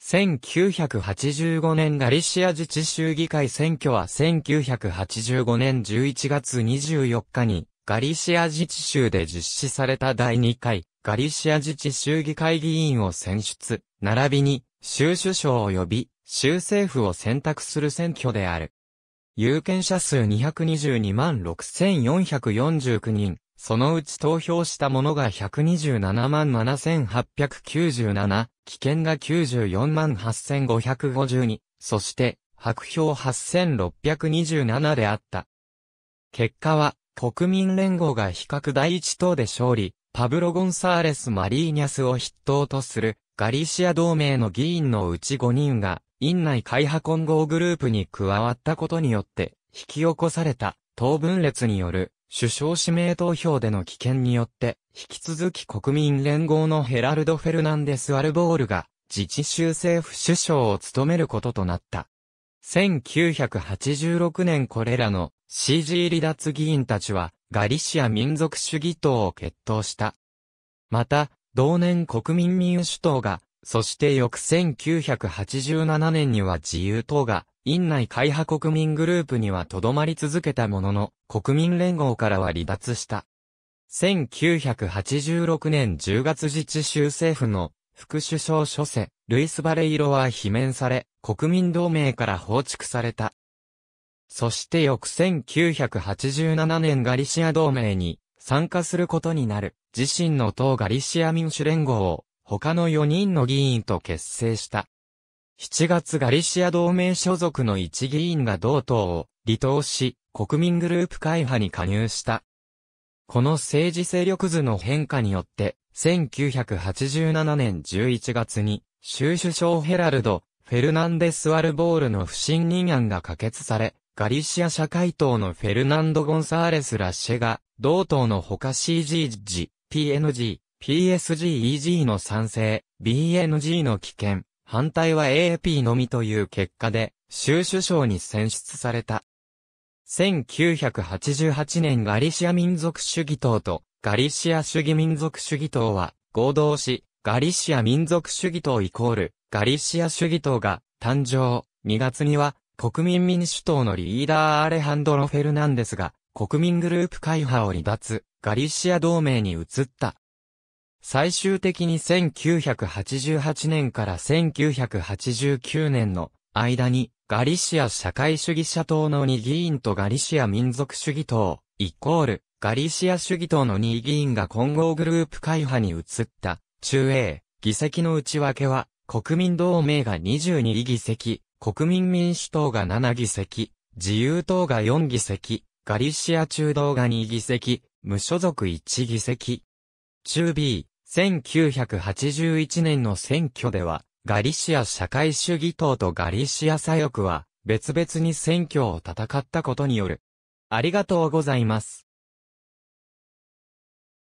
1985年ガリシア自治州議会選挙は1985年11月24日にガリシア自治州で実施された第2回ガリシア自治州議会議員を選出、並びに州首相及び州政府を選択する選挙である。有権者数222万6449人、そのうち投票した者が127万7897危険が94万8552、そして、白票8627であった。結果は、国民連合が比較第一党で勝利、パブロ・ゴンサーレス・マリーニャスを筆頭とする、ガリシア同盟の議員のうち5人が、院内会派混合グループに加わったことによって、引き起こされた、党分裂による首相指名投票での危険によって、引き続き国民連合のヘラルド・フェルナンデス・アルボールが、自治州政府首相を務めることとなった。1986年これらの CG 離脱議員たちはガリシア民族主義党を決闘した。また、同年国民民主党が、そして翌1987年には自由党が院内会派国民グループにはとどまり続けたものの、国民連合からは離脱した。1986年10月自治州政府の副首相諸世、ルイス・バレイロは罷免され、国民同盟から放逐された。そして翌1987年ガリシア同盟に参加することになる、自身の党ガリシア民主連合を他の4人の議員と結成した。7月ガリシア同盟所属の一議員が同党を離党し、国民グループ会派に加入した。この政治勢力図の変化によって、1987年11月に、州首相ヘラルド、フェルナンデス・ワルボールの不信任案が可決され、ガリシア社会党のフェルナンド・ゴンサーレス・ラッシェが、同党の他 CGG、PNG、PSGEG の賛成、BNG の危険、反対は AAP のみという結果で、州首相に選出された。1988年ガリシア民族主義党とガリシア主義民族主義党は合同し、ガリシア民族主義党イコールガリシア主義党が誕生。2月には国民民主党のリーダーアレハンドロ・フェルナンデスが国民グループ会派を離脱、ガリシア同盟に移った。最終的に1988年から1989年の間にガリシア社会主義者党の2議員とガリシア民族主義党、イコール、ガリシア主義党の2議員が混合グループ会派に移った中英議席の内訳は国民同盟が22議席、国民民主党が7議席、自由党が4議席、ガリシア中道が2議席、無所属1議席。中 B、1981年の選挙では、ガリシア社会主義党とガリシア左翼は、別々に選挙を戦ったことによる。ありがとうございます。